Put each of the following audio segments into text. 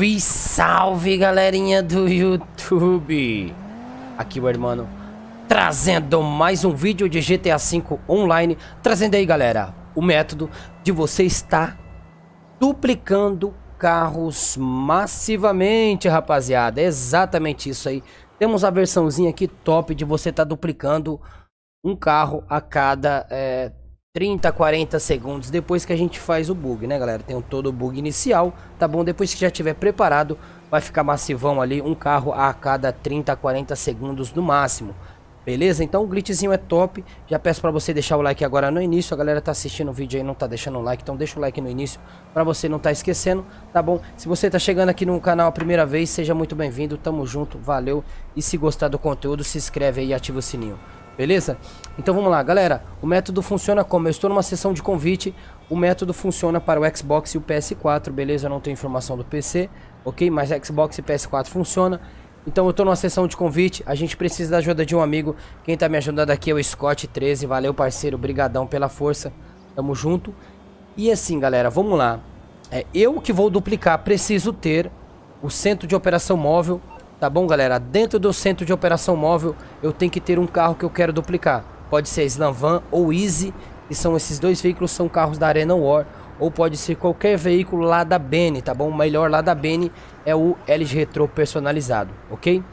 Salve, salve galerinha do YouTube! Aqui o irmão trazendo mais um vídeo de GTA V Online. Trazendo aí galera, o método de você estar duplicando carros massivamente, rapaziada. É exatamente isso aí. Temos a versãozinha aqui top de você estar duplicando um carro a cada é, 30, 40 segundos depois que a gente faz o bug, né galera? Tem um todo o bug inicial, tá bom? Depois que já tiver preparado, vai ficar massivão ali, um carro a cada 30, 40 segundos no máximo. Beleza? Então o glitchzinho é top. Já peço para você deixar o like agora no início. A galera tá assistindo o vídeo aí não tá deixando o like, então deixa o like no início para você não tá esquecendo, tá bom? Se você tá chegando aqui no canal a primeira vez, seja muito bem-vindo. Tamo junto, valeu. E se gostar do conteúdo, se inscreve aí e ativa o sininho. Beleza? Então vamos lá, galera. O método funciona como? Eu estou numa sessão de convite. O método funciona para o Xbox e o PS4, beleza? Eu não tenho informação do PC, ok? Mas Xbox e PS4 funciona. Então eu estou numa sessão de convite, a gente precisa da ajuda de um amigo. Quem está me ajudando aqui é o Scott13, valeu parceiro, brigadão pela força. Tamo junto. E assim, galera, vamos lá. É eu que vou duplicar, preciso ter o centro de operação móvel Tá bom, galera? Dentro do centro de operação móvel, eu tenho que ter um carro que eu quero duplicar. Pode ser Slamvan ou Easy, que são esses dois veículos, são carros da Arena War. Ou pode ser qualquer veículo lá da Bene, tá bom? O melhor lá da Bene é o LG Retro personalizado, ok?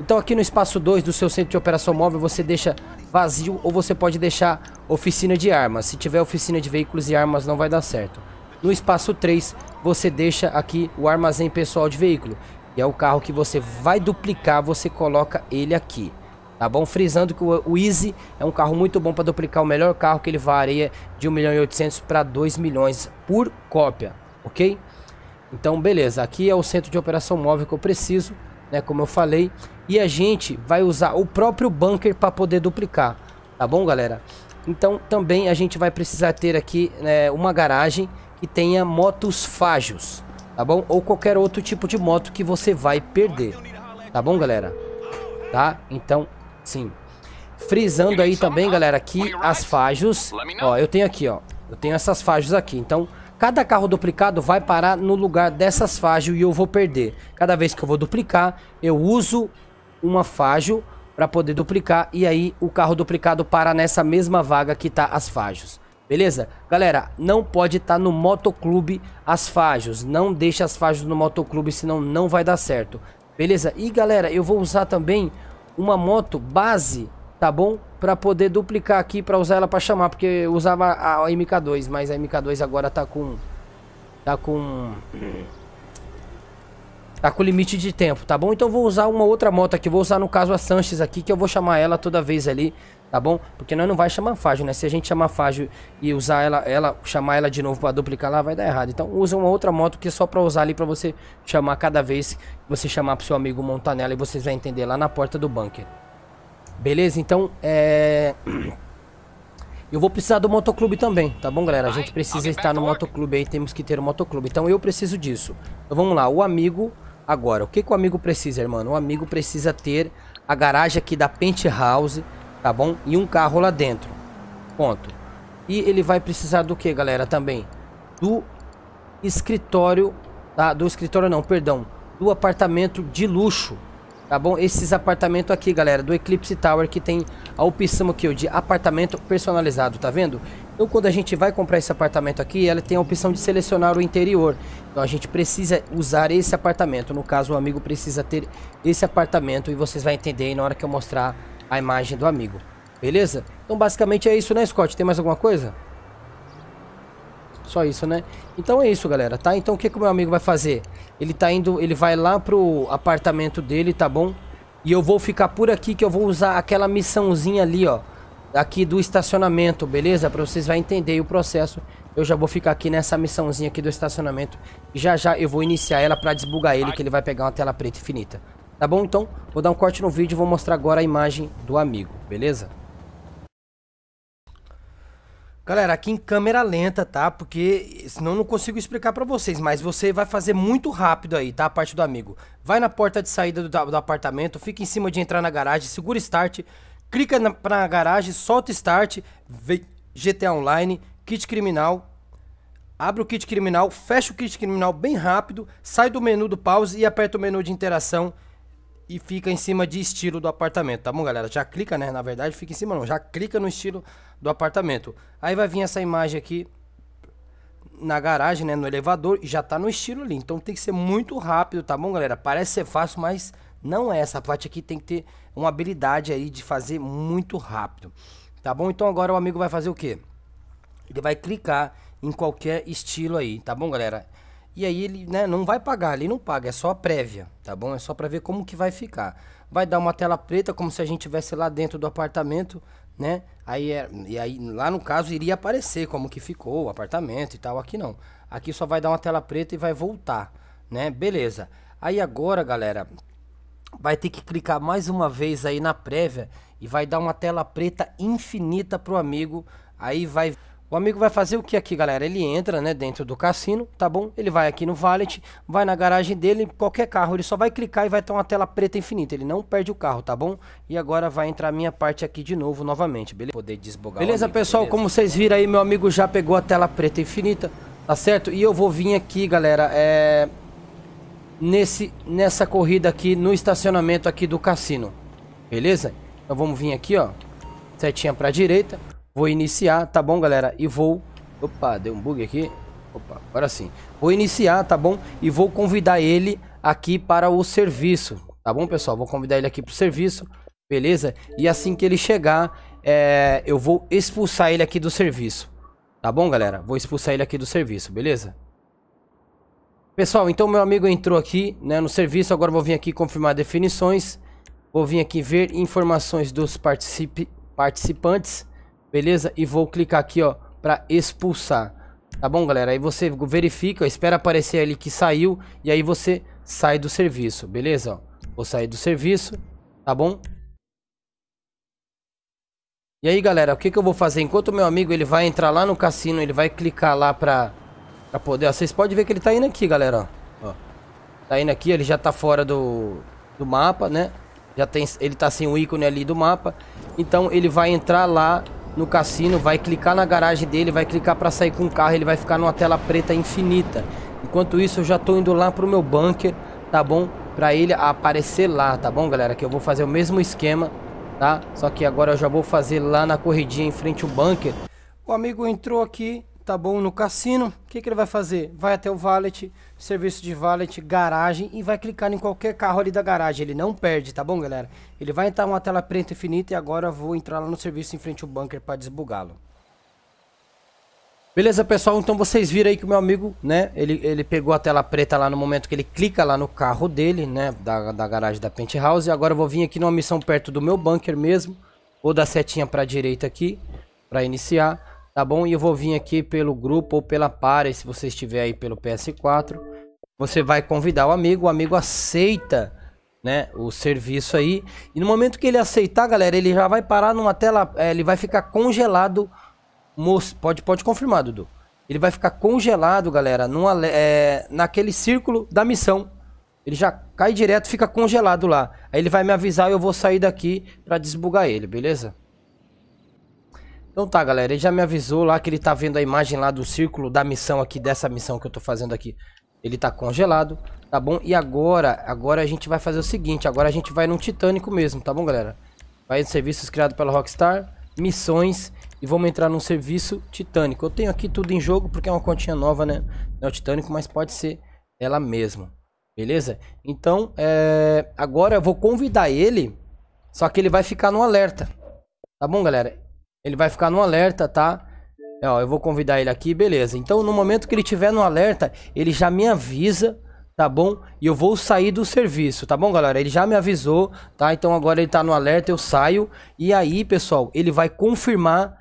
Então aqui no espaço 2 do seu centro de operação móvel, você deixa vazio ou você pode deixar oficina de armas. Se tiver oficina de veículos e armas, não vai dar certo. No espaço 3, você deixa aqui o armazém pessoal de veículo. E é o carro que você vai duplicar, você coloca ele aqui. Tá bom? Frisando que o, Easy é um carro muito bom para duplicar o melhor carro que ele varia de 1 milhão e 800 para 2 milhões por cópia, ok? Então, beleza. Aqui é o centro de operação móvel que eu preciso, né? Como eu falei. E a gente vai usar o próprio bunker para poder duplicar, tá bom, galera? Então, também a gente vai precisar ter aqui né, uma garagem que tenha motos fágios, tá bom? Ou qualquer outro tipo de moto que você vai perder, tá bom, galera? Tá? Então, sim. Frisando aí também, galera, que as fajos, ó, eu tenho aqui, ó, eu tenho essas fajos aqui, então... Cada carro duplicado vai parar no lugar dessas fajos e eu vou perder. Cada vez que eu vou duplicar, eu uso uma fajo para poder duplicar e aí o carro duplicado para nessa mesma vaga que tá as fajos. Beleza? Galera, não pode estar tá no motoclube as fajos. Não deixe as fajos no motoclube, senão não vai dar certo. Beleza? E galera, eu vou usar também uma moto base, tá bom? Pra poder duplicar aqui, pra usar ela pra chamar. Porque eu usava a MK2, mas a MK2 agora tá com... Tá com... Tá com limite de tempo, tá bom? Então eu vou usar uma outra moto aqui. Vou usar, no caso, a Sanches aqui, que eu vou chamar ela toda vez ali tá bom? Porque nós não vai chamar fágio, né? Se a gente chamar fágio e usar ela, ela chamar ela de novo para duplicar lá, vai dar errado. Então usa uma outra moto que é só para usar ali para você chamar cada vez que você chamar pro seu amigo montar nela e vocês vão entender lá na porta do bunker. Beleza? Então, é Eu vou precisar do motoclube também, tá bom, galera? A gente precisa estar no motoclube aí, temos que ter o um motoclube. Então eu preciso disso. Então vamos lá, o amigo agora. O que, que o amigo precisa, irmão? O amigo precisa ter a garagem aqui da penthouse tá bom? E um carro lá dentro, ponto. E ele vai precisar do que, galera, também? Do escritório, tá? Do escritório não, perdão, do apartamento de luxo, tá bom? Esses apartamentos aqui, galera, do Eclipse Tower, que tem a opção aqui, ó, de apartamento personalizado, tá vendo? Então, quando a gente vai comprar esse apartamento aqui, ela tem a opção de selecionar o interior. Então, a gente precisa usar esse apartamento. No caso, o amigo precisa ter esse apartamento e vocês vão entender na hora que eu mostrar a imagem do amigo. Beleza? Então basicamente é isso, né, Scott? Tem mais alguma coisa? Só isso, né? Então é isso, galera, tá? Então o que, que o meu amigo vai fazer? Ele tá indo, ele vai lá pro apartamento dele, tá bom? E eu vou ficar por aqui que eu vou usar aquela missãozinha ali, ó. Aqui do estacionamento, beleza? Pra vocês vai entender o processo. Eu já vou ficar aqui nessa missãozinha aqui do estacionamento. E já já eu vou iniciar ela pra desbugar ele, que ele vai pegar uma tela preta infinita. Tá bom? Então, vou dar um corte no vídeo e vou mostrar agora a imagem do amigo, beleza? Galera, aqui em câmera lenta, tá? Porque senão não consigo explicar para vocês, mas você vai fazer muito rápido aí, tá? A parte do amigo. Vai na porta de saída do, do apartamento, fica em cima de entrar na garagem, segura start, clica na, pra garagem, solta start, vem GTA Online, kit criminal, abre o kit criminal, fecha o kit criminal bem rápido, sai do menu do pause e aperta o menu de interação e fica em cima de estilo do apartamento, tá bom, galera? Já clica, né? Na verdade, fica em cima não, já clica no estilo do apartamento. Aí vai vir essa imagem aqui na garagem, né, no elevador e já tá no estilo ali. Então tem que ser muito rápido, tá bom, galera? Parece ser fácil, mas não é. Essa parte aqui tem que ter uma habilidade aí de fazer muito rápido. Tá bom? Então agora o amigo vai fazer o quê? Ele vai clicar em qualquer estilo aí, tá bom, galera? E aí ele né, não vai pagar, ele não paga, é só a prévia, tá bom? É só para ver como que vai ficar. Vai dar uma tela preta, como se a gente estivesse lá dentro do apartamento, né? Aí, é, e aí lá no caso iria aparecer como que ficou o apartamento e tal, aqui não. Aqui só vai dar uma tela preta e vai voltar, né? Beleza. Aí agora, galera, vai ter que clicar mais uma vez aí na prévia e vai dar uma tela preta infinita pro amigo. Aí vai o amigo vai fazer o que aqui, galera? Ele entra, né, dentro do cassino, tá bom? Ele vai aqui no valet, vai na garagem dele, qualquer carro, ele só vai clicar e vai ter uma tela preta infinita, ele não perde o carro, tá bom? E agora vai entrar a minha parte aqui de novo, novamente, beleza? Poder desbogar Beleza, amigo, pessoal, beleza. como vocês viram aí, meu amigo já pegou a tela preta infinita, tá certo? E eu vou vir aqui, galera, é... Nesse, nessa corrida aqui, no estacionamento aqui do cassino, beleza? Então vamos vir aqui, ó, setinha pra direita, Vou iniciar, tá bom, galera? E vou... Opa, deu um bug aqui. Opa, agora sim. Vou iniciar, tá bom? E vou convidar ele aqui para o serviço, tá bom, pessoal? Vou convidar ele aqui para o serviço, beleza? E assim que ele chegar, é... eu vou expulsar ele aqui do serviço, tá bom, galera? Vou expulsar ele aqui do serviço, beleza? Pessoal, então meu amigo entrou aqui né, no serviço, agora vou vir aqui confirmar definições, vou vir aqui ver informações dos participantes, Beleza? E vou clicar aqui, ó, pra expulsar. Tá bom, galera? Aí você verifica, espera aparecer ali que saiu. E aí você sai do serviço, beleza? vou sair do serviço, tá bom? E aí, galera, o que, que eu vou fazer? Enquanto o meu amigo ele vai entrar lá no cassino, ele vai clicar lá pra, pra poder... Ó, vocês podem ver que ele tá indo aqui, galera, ó. Tá indo aqui, ele já tá fora do, do mapa, né? Já tem, ele tá sem o ícone ali do mapa. Então ele vai entrar lá no cassino, vai clicar na garagem dele, vai clicar para sair com o carro, ele vai ficar numa tela preta infinita. Enquanto isso, eu já tô indo lá pro meu bunker, tá bom? Pra ele aparecer lá, tá bom, galera? Que eu vou fazer o mesmo esquema, tá? Só que agora eu já vou fazer lá na corridinha em frente ao bunker. O amigo entrou aqui, tá bom no cassino, o que, que ele vai fazer? Vai até o valet, serviço de valet, garagem e vai clicar em qualquer carro ali da garagem. Ele não perde, tá bom, galera? Ele vai entrar uma tela preta infinita e agora vou entrar lá no serviço em frente ao bunker para desbugá-lo. Beleza, pessoal? Então vocês viram aí que o meu amigo, né, ele, ele pegou a tela preta lá no momento que ele clica lá no carro dele, né, da, da garagem da Penthouse. E agora eu vou vir aqui numa missão perto do meu bunker mesmo. Vou dar setinha para direita aqui, para iniciar tá bom? E eu vou vir aqui pelo grupo ou pela pare, se você estiver aí pelo PS4. Você vai convidar o amigo, o amigo aceita, né, o serviço aí. E no momento que ele aceitar, galera, ele já vai parar numa tela, é, ele vai ficar congelado. pode, pode confirmar, Dudu. Ele vai ficar congelado, galera, numa, é, naquele círculo da missão. Ele já cai direto, fica congelado lá. Aí ele vai me avisar e eu vou sair daqui para desbugar ele, beleza? Então tá, galera, ele já me avisou lá que ele tá vendo a imagem lá do círculo da missão aqui, dessa missão que eu tô fazendo aqui. Ele tá congelado, tá bom? E agora, agora a gente vai fazer o seguinte, agora a gente vai num Titânico mesmo, tá bom, galera? Vai em serviços criados pela Rockstar, missões e vamos entrar num serviço Titânico. Eu tenho aqui tudo em jogo porque é uma continha nova, né? Não é o Titânico, mas pode ser ela mesmo, beleza? Então, é... agora eu vou convidar ele, só que ele vai ficar no alerta, tá bom, galera? ele vai ficar no alerta, tá? É, ó, eu vou convidar ele aqui, beleza. Então, no momento que ele tiver no alerta, ele já me avisa, tá bom? E eu vou sair do serviço, tá bom, galera? Ele já me avisou, tá? Então, agora ele tá no alerta, eu saio. E aí, pessoal, ele vai confirmar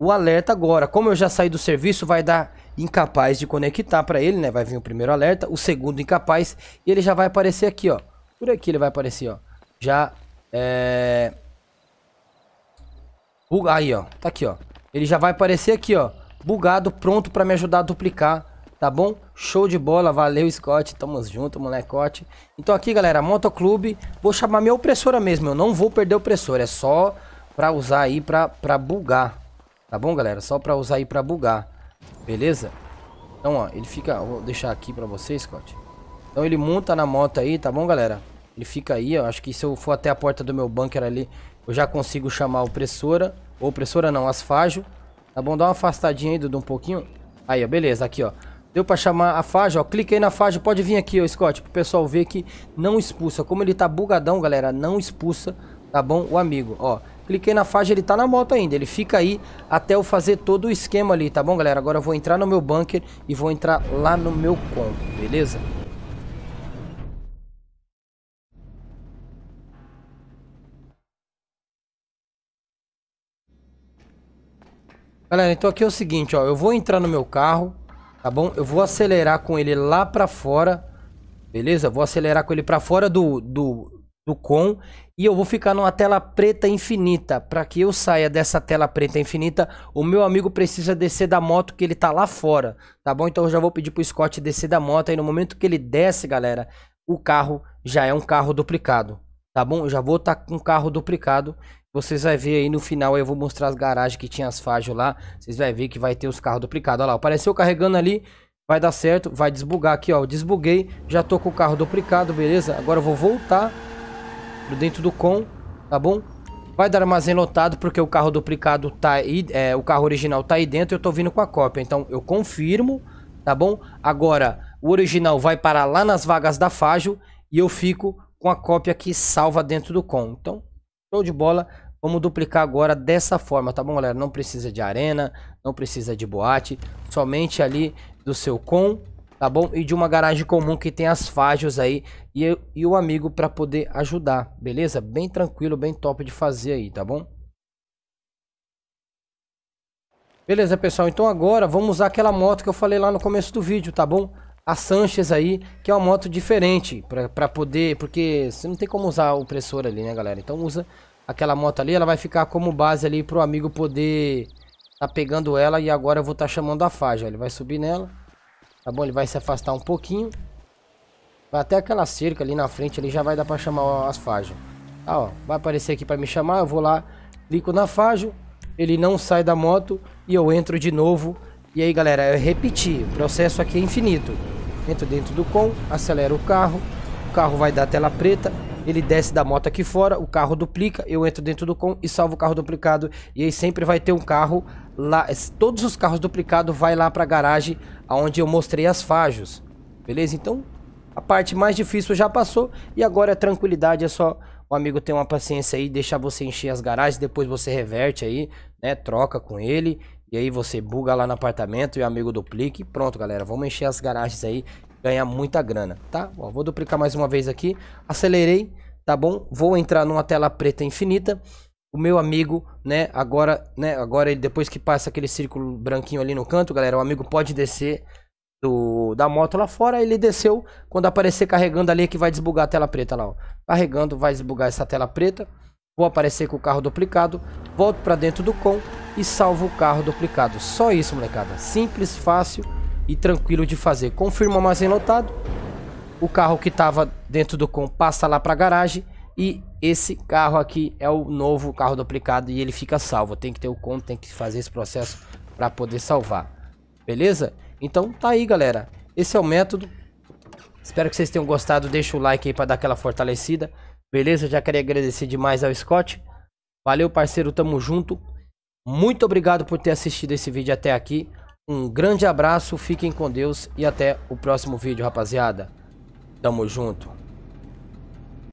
o alerta agora. Como eu já saí do serviço, vai dar incapaz de conectar para ele, né? Vai vir o primeiro alerta, o segundo incapaz. E ele já vai aparecer aqui, ó. Por aqui ele vai aparecer, ó. Já é Aí, ó. Tá aqui, ó. Ele já vai aparecer aqui, ó. Bugado, pronto pra me ajudar a duplicar. Tá bom? Show de bola. Valeu, Scott. Tamo junto, molecote. Então aqui, galera. Motoclube. Vou chamar minha opressora mesmo. Eu não vou perder opressora. É só pra usar aí pra, pra bugar. Tá bom, galera? Só pra usar aí pra bugar. Beleza? Então, ó. Ele fica... Vou deixar aqui pra vocês, Scott. Então ele monta na moto aí, tá bom, galera? Ele fica aí, ó. Acho que se eu for até a porta do meu bunker ali, eu já consigo chamar a opressora. Opressora não, asfágio. Tá bom? Dá uma afastadinha aí, Dudu, um pouquinho. Aí, ó, beleza, aqui, ó. Deu pra chamar a Fajo, ó. Clica aí na Fajo, pode vir aqui, ó, Scott, pro pessoal ver que não expulsa. Como ele tá bugadão, galera, não expulsa, tá bom? O amigo, ó. Cliquei na Fajo, ele tá na moto ainda. Ele fica aí até eu fazer todo o esquema ali, tá bom, galera? Agora eu vou entrar no meu bunker e vou entrar lá no meu combo, beleza? Galera, então aqui é o seguinte, ó. Eu vou entrar no meu carro, tá bom? Eu vou acelerar com ele lá pra fora, beleza? Vou acelerar com ele pra fora do, do, do com e eu vou ficar numa tela preta infinita. Para que eu saia dessa tela preta infinita, o meu amigo precisa descer da moto que ele tá lá fora, tá bom? Então eu já vou pedir pro Scott descer da moto. Aí no momento que ele desce, galera, o carro já é um carro duplicado, tá bom? Eu já vou estar tá com um carro duplicado. Vocês vão ver aí no final, eu vou mostrar as garagens que tinha as faixas lá. Vocês vão ver que vai ter os carros duplicados. Olha lá, apareceu carregando ali, vai dar certo, vai desbugar aqui, ó. Desbuguei, já tô com o carro duplicado, beleza? Agora eu vou voltar pro dentro do com, tá bom? Vai dar armazém lotado porque o carro duplicado tá aí, é, o carro original tá aí dentro e eu tô vindo com a cópia. Então eu confirmo, tá bom? Agora, o original vai parar lá nas vagas da Fajo e eu fico com a cópia que salva dentro do com. Então Show de bola. Vamos duplicar agora dessa forma, tá bom, galera? Não precisa de arena, não precisa de boate, somente ali do seu com, tá bom? E de uma garagem comum que tem as fágios aí e, e o amigo para poder ajudar, beleza? Bem tranquilo, bem top de fazer aí, tá bom? Beleza, pessoal? Então agora vamos usar aquela moto que eu falei lá no começo do vídeo, tá bom? a Sanches aí, que é uma moto diferente para poder, porque você não tem como usar o pressor ali, né, galera? Então usa aquela moto ali, ela vai ficar como base ali pro amigo poder tá pegando ela e agora eu vou estar tá chamando a Faja. Ele vai subir nela, tá bom? Ele vai se afastar um pouquinho. Vai até aquela cerca ali na frente, ali já vai dar para chamar as Fajas. tá ah, ó, vai aparecer aqui para me chamar, eu vou lá, clico na Fajo, ele não sai da moto e eu entro de novo e aí, galera, eu repeti, o processo aqui é infinito. Entro dentro do com, acelero o carro, o carro vai dar tela preta, ele desce da moto aqui fora, o carro duplica, eu entro dentro do com e salvo o carro duplicado. E aí sempre vai ter um carro lá, todos os carros duplicados vai lá para a garagem aonde eu mostrei as fajos. Beleza? Então, a parte mais difícil já passou e agora é tranquilidade, é só o amigo ter uma paciência aí, deixar você encher as garagens, depois você reverte aí, né, troca com ele e aí você buga lá no apartamento e amigo duplica. E pronto, galera. Vamos encher as garagens aí. Ganhar muita grana, tá? Ó, vou duplicar mais uma vez aqui. Acelerei, tá bom? Vou entrar numa tela preta infinita. O meu amigo, né? Agora, né? Agora, ele, depois que passa aquele círculo branquinho ali no canto, galera, o amigo pode descer do, da moto lá fora, ele desceu. Quando aparecer carregando ali, é que vai desbugar a tela preta lá, ó. Carregando, vai desbugar essa tela preta. Vou aparecer com o carro duplicado. Volto para dentro do com e salva o carro duplicado. Só isso, molecada. Simples, fácil e tranquilo de fazer. Confirma o armazém lotado. O carro que estava dentro do com passa lá para a garagem. E esse carro aqui é o novo carro duplicado e ele fica salvo. Tem que ter o com, tem que fazer esse processo para poder salvar. Beleza? Então tá aí, galera. Esse é o método. Espero que vocês tenham gostado. Deixa o like aí para dar aquela fortalecida. Beleza? Já queria agradecer demais ao Scott. Valeu, parceiro. Tamo junto. Muito obrigado por ter assistido esse vídeo até aqui. Um grande abraço, fiquem com Deus e até o próximo vídeo, rapaziada. Tamo junto.